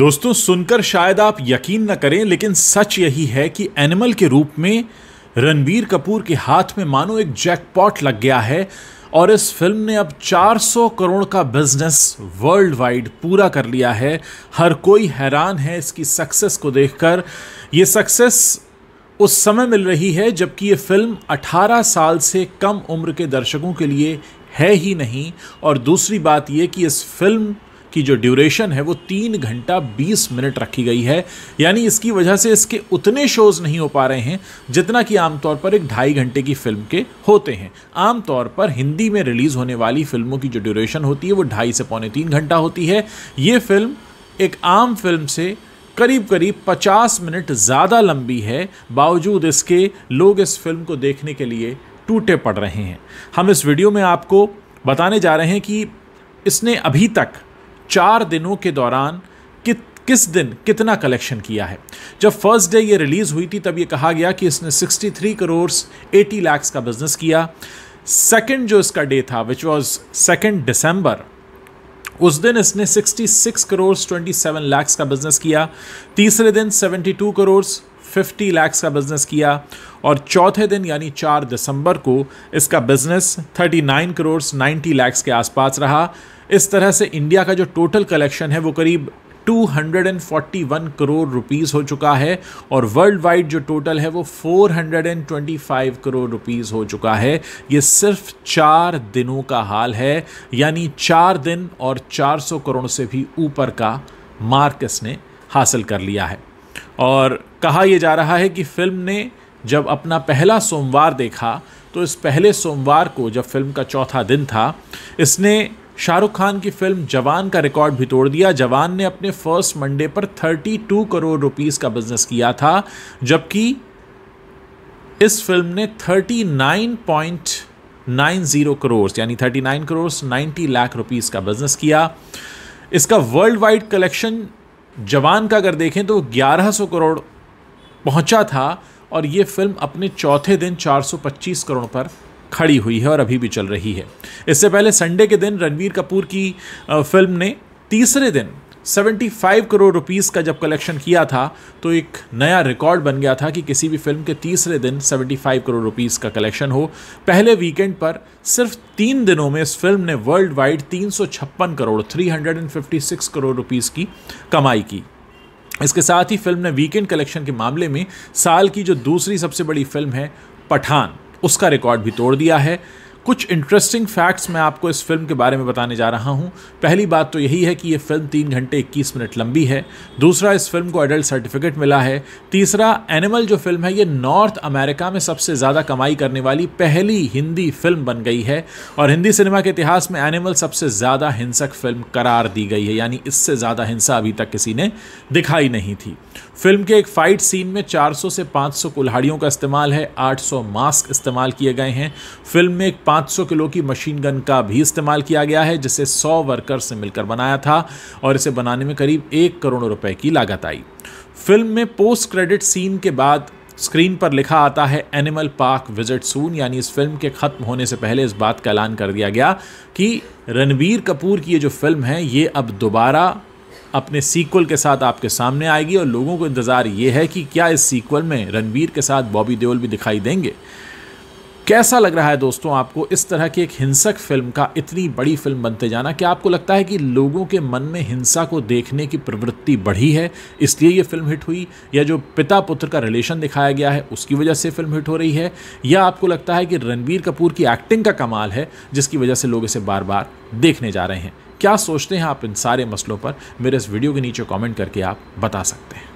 दोस्तों सुनकर शायद आप यकीन न करें लेकिन सच यही है कि एनिमल के रूप में रणबीर कपूर के हाथ में मानो एक जैकपॉट लग गया है और इस फिल्म ने अब 400 करोड़ का बिजनेस वर्ल्ड वाइड पूरा कर लिया है हर कोई हैरान है इसकी सक्सेस को देखकर ये सक्सेस उस समय मिल रही है जबकि ये फिल्म 18 साल से कम उम्र के दर्शकों के लिए है ही नहीं और दूसरी बात ये कि इस फिल्म की जो ड्यूरेशन है वो तीन घंटा बीस मिनट रखी गई है यानी इसकी वजह से इसके उतने शोज़ नहीं हो पा रहे हैं जितना कि आमतौर पर एक ढाई घंटे की फ़िल्म के होते हैं आमतौर पर हिंदी में रिलीज़ होने वाली फ़िल्मों की जो ड्यूरेशन होती है वो ढाई से पौने तीन घंटा होती है ये फ़िल्म एक आम फिल्म से करीब करीब 50 मिनट ज़्यादा लंबी है बावजूद इसके लोग इस फिल्म को देखने के लिए टूटे पड़ रहे हैं हम इस वीडियो में आपको बताने जा रहे हैं कि इसने अभी तक चार दिनों के दौरान कि, किस दिन कितना कलेक्शन किया है जब फर्स्ट डे ये रिलीज़ हुई थी तब ये कहा गया कि इसने 63 करोड़ 80 लाख का बिजनेस किया सेकंड जो इसका डे था विच वॉज सेकेंड दिसंबर उस दिन इसने 66 करोड़ 27 लाख का बिजनेस किया तीसरे दिन 72 करोड़ फिफ्टी लैक्स का बिज़नेस किया और चौथे दिन यानी चार दिसंबर को इसका business thirty nine crore ninety lakhs के आसपास रहा इस तरह से इंडिया का जो टोटल कलेक्शन है वो करीब 241 करोड़ रुपीस हो चुका है और वर्ल्ड वाइड जो टोटल है वो 425 करोड़ रुपीस हो चुका है ये सिर्फ चार दिनों का हाल है यानी चार दिन और 400 करोड़ से भी ऊपर का मार्क इसने हासिल कर लिया है और कहा यह जा रहा है कि फिल्म ने जब अपना पहला सोमवार देखा तो इस पहले सोमवार को जब फिल्म का चौथा दिन था इसने शाहरुख खान की फिल्म जवान का रिकॉर्ड भी तोड़ दिया जवान ने अपने फर्स्ट मंडे पर 32 करोड़ रुपीस का बिजनेस किया था जबकि इस फिल्म ने 39.90 करोड़ यानी 39 करोड़ 90 लाख रुपीस का बिजनेस किया इसका वर्ल्ड वाइड कलेक्शन जवान का अगर देखें तो 1100 करोड़ पहुंचा था और ये फिल्म अपने चौथे दिन 425 करोड़ पर खड़ी हुई है और अभी भी चल रही है इससे पहले संडे के दिन रणवीर कपूर की फिल्म ने तीसरे दिन 75 करोड़ रुपीस का जब कलेक्शन किया था तो एक नया रिकॉर्ड बन गया था कि किसी भी फिल्म के तीसरे दिन 75 करोड़ रुपीस का कलेक्शन हो पहले वीकेंड पर सिर्फ तीन दिनों में इस फिल्म ने वर्ल्ड वाइड तीन करोड़ 356 करोड़ रुपीस की कमाई की इसके साथ ही फिल्म ने वीकेंड कलेक्शन के मामले में साल की जो दूसरी सबसे बड़ी फिल्म है पठान उसका रिकॉर्ड भी तोड़ दिया है कुछ इंटरेस्टिंग फैक्ट्स मैं आपको इस फिल्म के बारे में बताने जा रहा हूँ पहली बात तो यही है कि ये फिल्म तीन घंटे इक्कीस मिनट लंबी है दूसरा इस फिल्म को एडल्ट सर्टिफिकेट मिला है तीसरा एनिमल जो फिल्म है ये नॉर्थ अमेरिका में सबसे ज़्यादा कमाई करने वाली पहली हिंदी फिल्म बन गई है और हिंदी सिनेमा के इतिहास में एनिमल सबसे ज़्यादा हिंसक फिल्म करार दी गई है यानी इससे ज़्यादा हिंसा अभी तक किसी ने दिखाई नहीं थी फिल्म के एक फ़ाइट सीन में 400 से 500 कुल्हाड़ियों का इस्तेमाल है 800 मास्क इस्तेमाल किए गए हैं फिल्म में एक 500 किलो की मशीन गन का भी इस्तेमाल किया गया है जिसे 100 वर्कर्स ने मिलकर बनाया था और इसे बनाने में करीब एक करोड़ रुपए की लागत आई फिल्म में पोस्ट क्रेडिट सीन के बाद स्क्रीन पर लिखा आता है एनिमल पार्क विजिट सून यानी इस फिल्म के ख़त्म होने से पहले इस बात का ऐलान कर दिया गया कि रणबीर कपूर की ये जो फिल्म है ये अब दोबारा अपने सीक्वल के साथ आपके सामने आएगी और लोगों को इंतज़ार ये है कि क्या इस सीक्वल में रणवीर के साथ बॉबी देओल भी दिखाई देंगे कैसा लग रहा है दोस्तों आपको इस तरह की एक हिंसक फिल्म का इतनी बड़ी फिल्म बनते जाना कि आपको लगता है कि लोगों के मन में हिंसा को देखने की प्रवृत्ति बढ़ी है इसलिए ये फिल्म हिट हुई या जो पिता पुत्र का रिलेशन दिखाया गया है उसकी वजह से फिल्म हिट हो रही है या आपको लगता है कि रणबीर कपूर की एक्टिंग का कमाल है जिसकी वजह से लोग इसे बार बार देखने जा रहे हैं क्या सोचते हैं आप इन सारे मसलों पर मेरे इस वीडियो के नीचे कमेंट करके आप बता सकते हैं